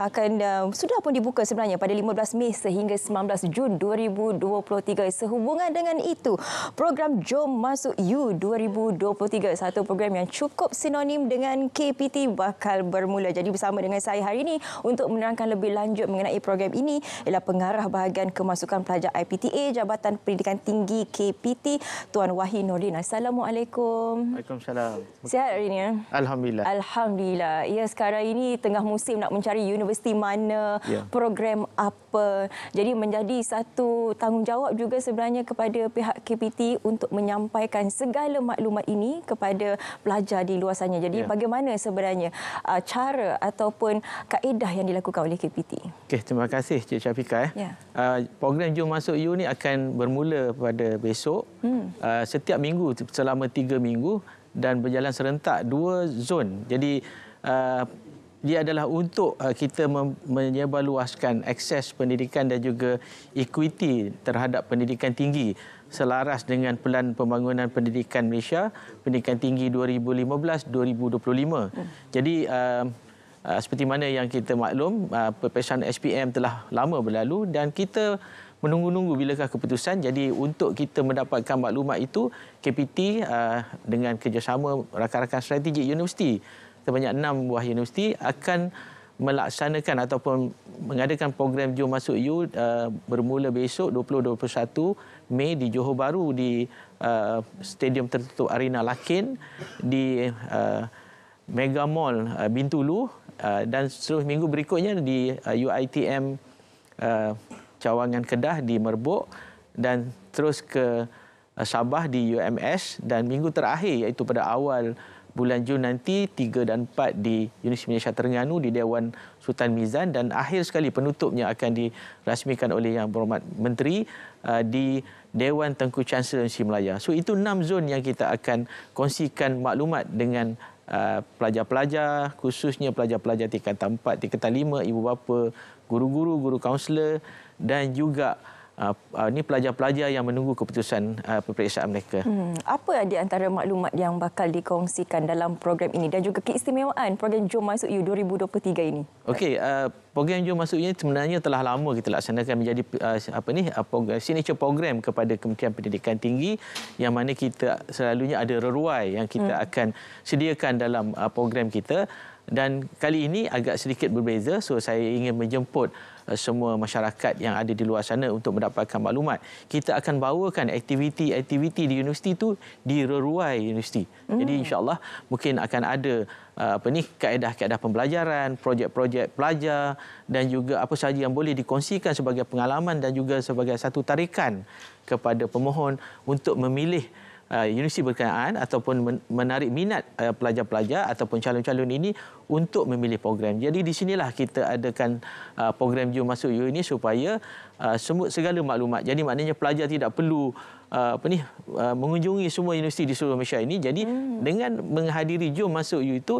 akan uh, sudah pun dibuka sebenarnya pada 15 Mei sehingga 19 Jun 2023. Sehubungan dengan itu, program Jom Masuk U 2023 satu program yang cukup sinonim dengan KPT bakal bermula. Jadi bersama dengan saya hari ini untuk menerangkan lebih lanjut mengenai program ini ialah pengarah bahagian kemasukan pelajar IPTA Jabatan Pendidikan Tinggi KPT Tuan Wahid Nordin. Assalamualaikum. Waalaikumsalam. Sihat hari ini? Ya? Alhamdulillah. Alhamdulillah. Ya sekarang ini tengah musim nak mencari universiti universiti mana, yeah. program apa. Jadi menjadi satu tanggungjawab juga sebenarnya kepada pihak KPT untuk menyampaikan segala maklumat ini kepada pelajar di luasannya Jadi yeah. bagaimana sebenarnya uh, cara ataupun kaedah yang dilakukan oleh KPT? Okay, terima kasih Cik Syafiqah. Eh. Yeah. Uh, program Jom Masuk You ini akan bermula pada besok. Hmm. Uh, setiap minggu selama tiga minggu dan berjalan serentak dua zon. Jadi uh, dia adalah untuk uh, kita menyebarluaskan akses pendidikan dan juga equity terhadap pendidikan tinggi selaras dengan pelan pembangunan pendidikan Malaysia pendidikan tinggi 2015-2025. Hmm. Jadi uh, uh, seperti mana yang kita maklum uh, perpesan SPM telah lama berlalu dan kita menunggu-nunggu bilakah keputusan. Jadi untuk kita mendapatkan maklumat itu KPT uh, dengan kerjasama rakan-rakan strategik universiti sebanyak enam buah universiti akan melaksanakan ataupun mengadakan program Jom Masuk U uh, bermula besok 21 Mei di Johor Bahru di uh, Stadium Tertutup Arena Lakin di uh, Mega Mall uh, Bintulu uh, dan seluruh minggu berikutnya di uh, UITM uh, Cawangan Kedah di Merbok dan terus ke uh, Sabah di UMS dan minggu terakhir iaitu pada awal bulan Jun nanti 3 dan 4 di Universiti Malaysia Terengganu di Dewan Sultan Mizan dan akhir sekali penutupnya akan dirasmikan oleh Yang Berhormat Menteri uh, di Dewan Tengku Chancellor Universiti Melayu. So itu enam zon yang kita akan kongsikan maklumat dengan uh, pelajar-pelajar khususnya pelajar-pelajar tingkatan 4, tingkatan 5, ibu bapa, guru-guru, guru kaunselor dan juga uh, ah, uh, ah, ni pelajar-pelajar yang menunggu keputusan uh, peperiksaan mereka. Hmm. Apa di antara maklumat yang bakal dikongsikan dalam program ini dan juga keistimewaan program Jom Masuk You 2023 ini? Okey, uh, program Jom Masuk ini sebenarnya telah lama kita laksanakan menjadi uh, apa ni uh, program, signature program kepada Kementerian Pendidikan Tinggi yang mana kita selalunya ada reruai yang kita hmm. akan sediakan dalam uh, program kita dan kali ini agak sedikit berbeza so saya ingin menjemput eh, semua masyarakat yang ada di luar sana untuk mendapatkan maklumat kita akan bawakan aktiviti-aktiviti di universiti itu di reruai universiti hmm. jadi insyaallah mungkin akan ada eh, apa ni kaedah-kaedah pembelajaran projek-projek pelajar dan juga apa sahaja yang boleh dikongsikan sebagai pengalaman dan juga sebagai satu tarikan kepada pemohon untuk memilih uh, universiti berkenaan ataupun menarik minat uh, pelajar-pelajar ataupun calon-calon ini untuk memilih program. Jadi di sinilah kita adakan uh, program Jom Masuk U ini supaya uh, semut segala maklumat. Jadi maknanya pelajar tidak perlu uh, apa ni uh, mengunjungi semua universiti di seluruh Malaysia ini. Jadi hmm. dengan menghadiri Jom Masuk U itu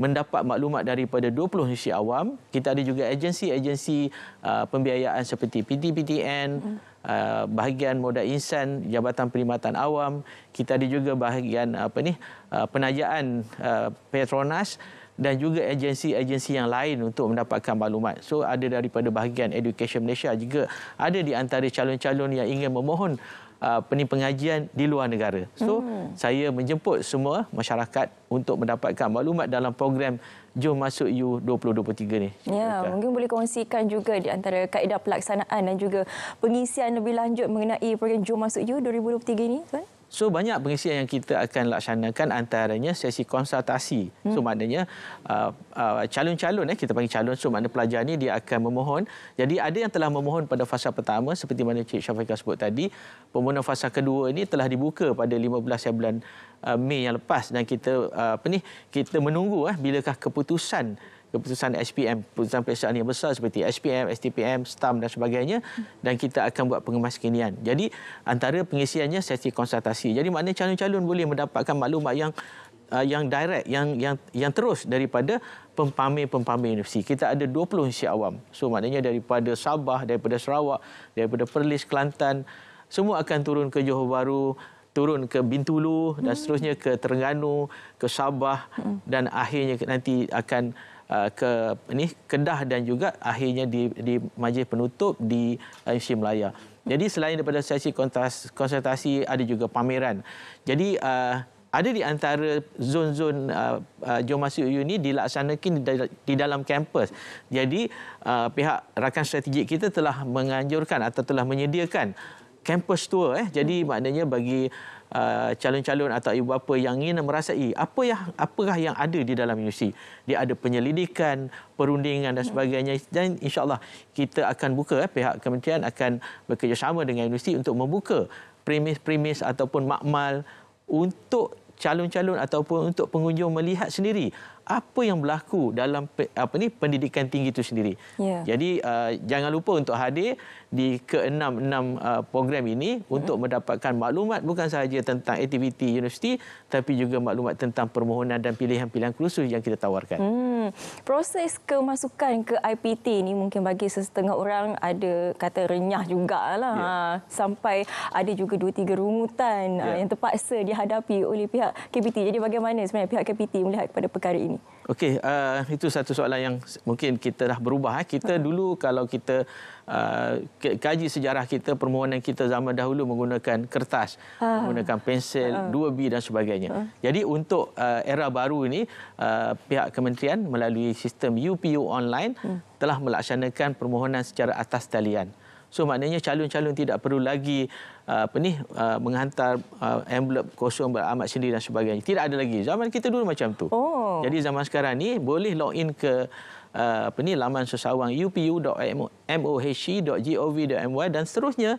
mendapat maklumat daripada 20 universiti awam. Kita ada juga agensi-agensi uh, pembiayaan seperti PTPTN hmm Uh, bahagian modal insan Jabatan Perkhidmatan Awam kita ada juga bahagian apa ni uh, penajaan uh, Petronas dan juga agensi-agensi yang lain untuk mendapatkan maklumat. So ada daripada bahagian Education Malaysia juga ada di antara calon-calon yang ingin memohon Uh, peni pengajian di luar negara. So hmm. saya menjemput semua masyarakat untuk mendapatkan maklumat dalam program Jom Masuk U 2023 ni. Ya, mungkin boleh kongsikan juga di antara kaedah pelaksanaan dan juga pengisian lebih lanjut mengenai program Jom Masuk U 2023 ini, tuan. So banyak pengisian yang kita akan laksanakan antaranya sesi konsultasi. So hmm. maknanya uh, uh, calon-calon, eh, kita panggil calon, so maknanya pelajar ini dia akan memohon. Jadi ada yang telah memohon pada fasa pertama seperti mana Cik Syafiqah sebut tadi. Pemohonan fasa kedua ini telah dibuka pada 15 bulan uh, Mei yang lepas dan kita uh, apa ni, kita menunggu eh, bilakah keputusan keputusan SPM, keputusan periksaan yang besar seperti SPM, STPM, STAM dan sebagainya dan kita akan buat pengemas kinian. Jadi antara pengisiannya sesi konsultasi. Jadi maknanya calon-calon boleh mendapatkan maklumat yang uh, yang direct, yang yang yang terus daripada pempamer-pempamer universiti. Kita ada 20 insya awam. So maknanya daripada Sabah, daripada Sarawak, daripada Perlis, Kelantan, semua akan turun ke Johor Bahru, turun ke Bintulu dan seterusnya ke Terengganu, ke Sabah hmm. dan akhirnya nanti akan Uh, ke ini Kedah dan juga akhirnya di di majlis penutup di uh, MC Melaya. Jadi selain daripada sesi konsultasi ada juga pameran. Jadi uh, ada di antara zon-zon Jomasi uh, uh, UU ini dilaksanakan di dalam kampus. Jadi uh, pihak rakan strategik kita telah menganjurkan atau telah menyediakan kampus tour eh. Jadi maknanya bagi Uh, calon-calon atau ibu bapa yang ingin merasai apa yang apakah yang ada di dalam universiti. Dia ada penyelidikan, perundingan dan sebagainya. Dan insyaAllah kita akan buka, eh, pihak kementerian akan bekerjasama dengan universiti untuk membuka premis-premis ataupun makmal untuk calon-calon ataupun untuk pengunjung melihat sendiri apa yang berlaku dalam apa ni pendidikan tinggi itu sendiri. Yeah. Jadi uh, jangan lupa untuk hadir di ke-66 uh, program ini mm -hmm. untuk mendapatkan maklumat bukan sahaja tentang aktiviti universiti tapi juga maklumat tentang permohonan dan pilihan-pilihan kursus yang kita tawarkan. Hmm. Proses kemasukan ke IPT ini mungkin bagi sesetengah orang ada kata renyah juga yeah. Ya. Ha, sampai ada juga dua tiga rungutan ha, yeah. yang terpaksa dihadapi oleh pihak KPT. Jadi bagaimana sebenarnya pihak KPT melihat kepada perkara ini? ini? Okey, uh, itu satu soalan yang mungkin kita dah berubah. Eh. Kita hmm. dulu kalau kita uh, kaji sejarah kita, permohonan kita zaman dahulu menggunakan kertas, uh. menggunakan pensel, uh. Ah. 2B dan sebagainya. Uh. Jadi untuk uh, era baru ini, uh, pihak kementerian melalui sistem UPU online hmm. telah melaksanakan permohonan secara atas talian. So maknanya calon-calon tidak perlu lagi Uh, apa ni uh, menghantar uh, envelope kosong beramat sendiri dan sebagainya. Tidak ada lagi. Zaman kita dulu macam tu. Oh. Jadi zaman sekarang ni boleh log in ke uh, apa ni laman sesawang upu.moh.gov.my dan seterusnya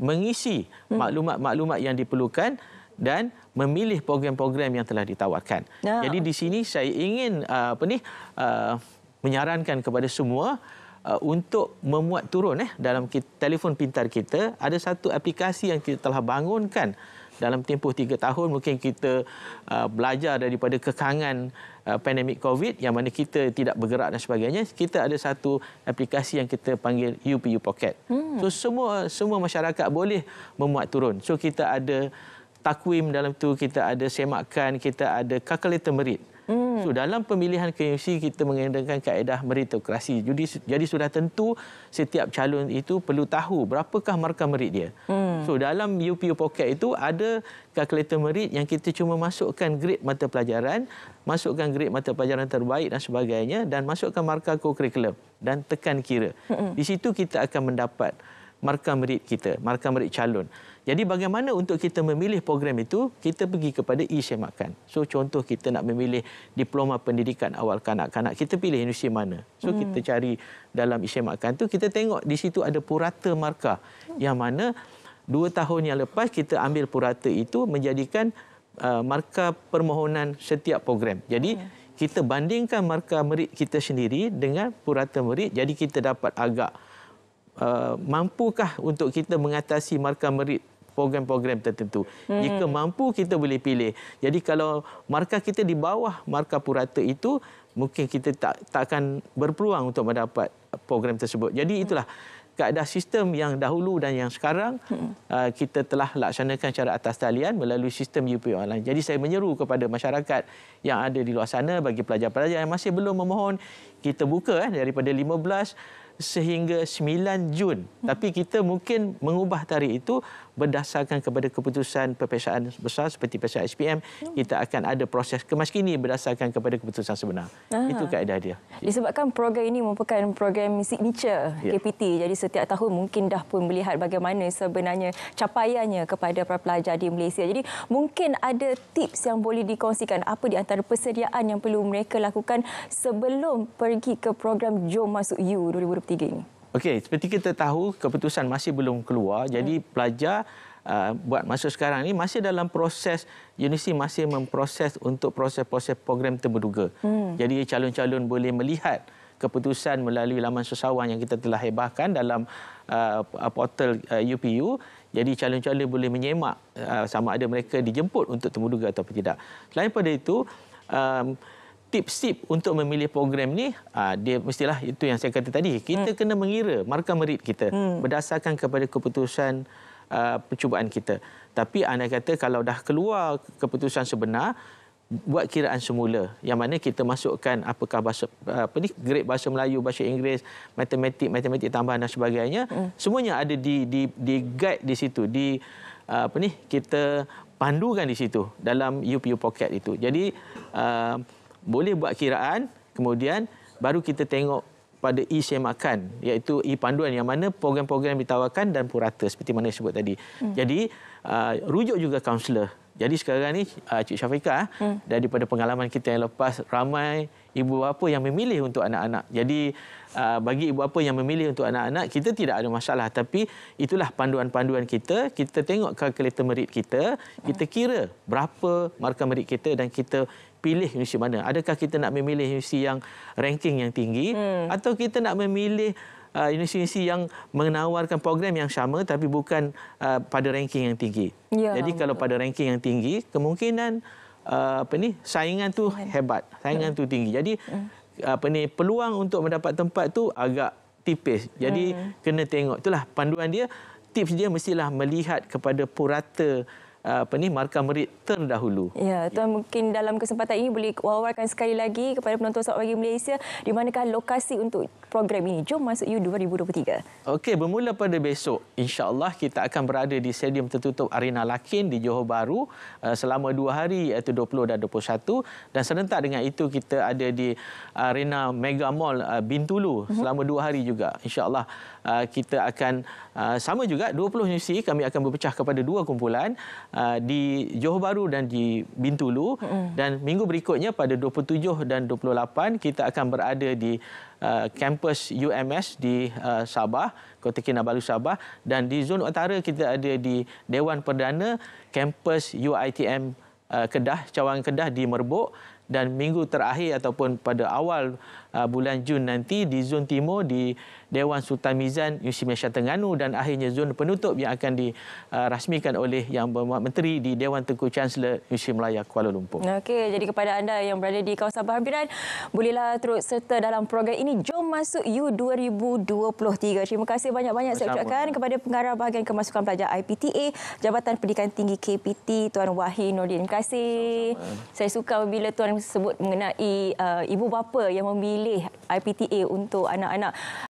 mengisi hmm. maklumat-maklumat yang diperlukan dan memilih program-program yang telah ditawarkan. Ya. Jadi di sini saya ingin uh, apa ni uh, menyarankan kepada semua Uh, untuk memuat turun eh dalam kita, telefon pintar kita ada satu aplikasi yang kita telah bangunkan dalam tempoh tiga tahun mungkin kita uh, belajar daripada kekangan uh, pandemik COVID yang mana kita tidak bergerak dan sebagainya kita ada satu aplikasi yang kita panggil UPU Pocket. Hmm. So semua semua masyarakat boleh memuat turun. So kita ada takwim dalam tu kita ada semakan kita ada calculator merit. Hmm. So dalam pemilihan KMC kita mengandalkan kaedah meritokrasi. Jadi jadi sudah tentu setiap calon itu perlu tahu berapakah markah merit dia. Hmm. So dalam UPU Pocket itu ada kalkulator merit yang kita cuma masukkan grade mata pelajaran, masukkan grade mata pelajaran terbaik dan sebagainya dan masukkan markah kurikulum dan tekan kira. Hmm. Di situ kita akan mendapat markah merit kita, markah merit calon. Jadi bagaimana untuk kita memilih program itu, kita pergi kepada e-semakan. So contoh kita nak memilih diploma pendidikan awal kanak-kanak, kita pilih industri mana. So hmm. kita cari dalam e-semakan tu kita tengok di situ ada purata markah yang mana dua tahun yang lepas kita ambil purata itu menjadikan uh, markah permohonan setiap program. Jadi hmm. kita bandingkan markah merit kita sendiri dengan purata merit, jadi kita dapat agak Uh, mampukah untuk kita mengatasi markah merit program-program tertentu. Hmm. Jika mampu, kita boleh pilih. Jadi kalau markah kita di bawah markah purata itu, mungkin kita tak takkan berpeluang untuk mendapat program tersebut. Jadi hmm. itulah keadaan sistem yang dahulu dan yang sekarang hmm. Uh, kita telah laksanakan secara atas talian melalui sistem UPU online. Jadi saya menyeru kepada masyarakat yang ada di luar sana bagi pelajar-pelajar yang masih belum memohon, kita buka eh, daripada 15 sehingga 9 Jun. Hmm. Tapi kita mungkin mengubah tarikh itu berdasarkan kepada keputusan peperiksaan besar seperti peperiksaan SPM, hmm. kita akan ada proses kemaskini berdasarkan kepada keputusan sebenar. Aha. Itu kaedah dia. Disebabkan program ini merupakan program signature ya. KPT, jadi setiap tahun mungkin dah pun melihat bagaimana sebenarnya capaiannya kepada para pelajar di Malaysia. Jadi mungkin ada tips yang boleh dikongsikan, apa di antara persediaan yang perlu mereka lakukan sebelum pergi ke program Jom Masuk U 2020? ketiga ini? Okey, seperti kita tahu keputusan masih belum keluar. Hmm. Jadi pelajar uh, buat masa sekarang ini masih dalam proses universiti masih memproses untuk proses-proses program temuduga. Hmm. Jadi calon-calon boleh melihat keputusan melalui laman sesawan yang kita telah hebahkan dalam uh, uh, portal uh, UPU. Jadi calon-calon boleh menyemak uh, sama ada mereka dijemput untuk temuduga atau tidak. Selain pada itu, um, tips tip untuk memilih program ni uh, dia mestilah itu yang saya kata tadi kita hmm. kena mengira markah merit kita hmm. berdasarkan kepada keputusan uh, percubaan kita tapi anda kata kalau dah keluar keputusan sebenar buat kiraan semula yang mana kita masukkan apakah bahasa ah, apa ni grade bahasa Melayu bahasa Inggeris matematik matematik tambahan dan sebagainya hmm. semuanya ada di di di guide di situ di uh, apa ni kita pandukan di situ dalam UPU pocket itu jadi uh, boleh buat kiraan kemudian baru kita tengok pada e-semakan iaitu e-panduan yang mana program-program ditawarkan dan purata seperti mana sebut tadi. Hmm. Jadi uh, rujuk juga kaunselor. Jadi sekarang ni uh, Cik Syafiqah ah, hmm. daripada pengalaman kita yang lepas ramai ibu bapa yang memilih untuk anak-anak. Jadi uh, bagi ibu bapa yang memilih untuk anak-anak kita tidak ada masalah tapi itulah panduan-panduan kita. Kita tengok kalkulator merit kita, kita hmm. kira berapa markah merit kita dan kita pilih universiti mana? Adakah kita nak memilih universiti yang ranking yang tinggi hmm. atau kita nak memilih uh, universiti yang menawarkan program yang sama tapi bukan uh, pada ranking yang tinggi. Ya, Jadi betul. kalau pada ranking yang tinggi, kemungkinan uh, apa ni saingan tu hebat, saingan hmm. tu tinggi. Jadi hmm. apa ni peluang untuk mendapat tempat tu agak tipis. Jadi hmm. kena tengok itulah panduan dia, tips dia mestilah melihat kepada purata uh, apa ni markah merit terdahulu. Ya, Tuan ya. mungkin dalam kesempatan ini boleh wawarkan sekali lagi kepada penonton Sabah Pagi Malaysia di manakah lokasi untuk program ini. Jom masuk U2023. Okey, bermula pada besok. insya Allah kita akan berada di stadium tertutup Arena Lakin di Johor Bahru eh, selama dua hari iaitu 20 dan 21. Dan serentak dengan itu kita ada di Arena Mega Mall eh, Bintulu mhm. selama dua hari juga. Insya Allah eh, kita akan sama juga 20 nyusi kami akan berpecah kepada dua kumpulan di Johor Bahru Johor dan di Bintulu mm. dan minggu berikutnya pada 27 dan 28 kita akan berada di uh, kampus uh, UMS di uh, Sabah, Kota Kinabalu Sabah dan di zon utara kita ada di Dewan Perdana kampus UiTM uh, Kedah, Cawang Kedah di Merbok dan minggu terakhir ataupun pada awal Uh, bulan Jun nanti di zon timur di Dewan Sultan Mizan Yusri Malaysia Tengganu dan akhirnya zon penutup yang akan dirasmikan oleh Yang Berhormat Menteri di Dewan Tengku Chancellor Yusri Melaya Kuala Lumpur. Okey, jadi kepada anda yang berada di kawasan berhampiran, bolehlah terus serta dalam program ini Jom Masuk U 2023. Terima kasih banyak-banyak saya ucapkan kepada Pengarah Bahagian Kemasukan Pelajar IPTA, Jabatan Pendidikan Tinggi KPT, Tuan Wahid Nordin. Terima kasih. Saya suka bila Tuan sebut mengenai uh, ibu bapa yang memilih memilih IPTA untuk anak-anak.